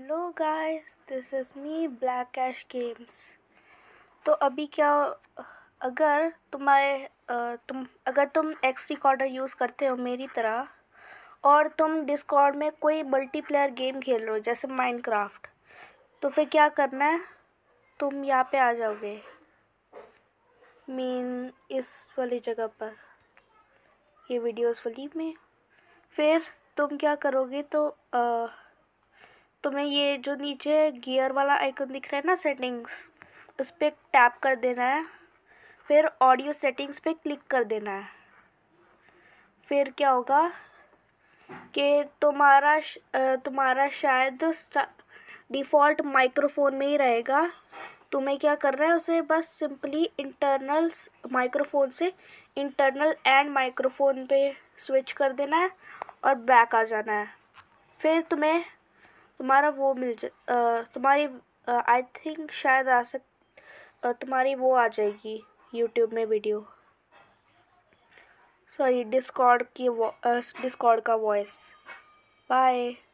hello guys this is me black cash games तो अभी क्या अगर तुम्हारे तुम अगर तुम एक्स रिकॉर्डर यूज़ करते हो मेरी तरह और तुम डिस्कॉर्ड में कोई मल्टीप्लेयर गेम खेल रहे हो जैसे माइनक्राफ्ट तो फिर क्या करना है तुम यहाँ पे आ जाओगे मीन इस वाली जगह पर ये वीडियोस वाली में फिर तुम क्या करोगे तो आ, तुम्हें ये जो नीचे गियर वाला आइकन दिख रहा है ना सेटिंग्स उस पर टैप कर देना है फिर ऑडियो सेटिंग्स पे क्लिक कर देना है फिर क्या होगा कि तुम्हारा तुम्हारा शायद डिफ़ॉल्ट माइक्रोफोन में ही रहेगा तुम्हें क्या कर रहा है उसे बस सिंपली इंटरनल माइक्रोफोन से इंटरनल एंड माइक्रोफोन पे स्विच कर देना है और बैक आ जाना है फिर तुम्हें तुम्हारा वो मिल जा तुम्हारी आई थिंक शायद आ सक तुम्हारी वो आ जाएगी यूट्यूब में वीडियो सॉरी डिस्कॉर्ड की डिस्कॉर्ड का वॉइस बाय